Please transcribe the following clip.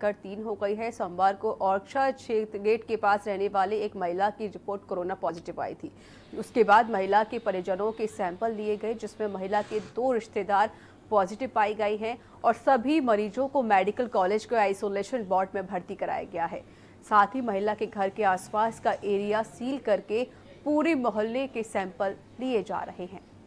कर तीन हो गई है सोमवार को औरक्षा क्षेत्र गेट के पास रहने वाले एक महिला की रिपोर्ट कोरोना पॉजिटिव आई थी उसके बाद महिला के परिजनों के सैंपल लिए गए जिसमें महिला के दो रिश्तेदार पॉजिटिव पाई गई हैं और सभी मरीजों को मेडिकल कॉलेज के आइसोलेशन वार्ड में भर्ती कराया गया है साथ ही महिला के घर के आसपास का एरिया सील करके पूरे मोहल्ले के सैंपल लिए जा रहे हैं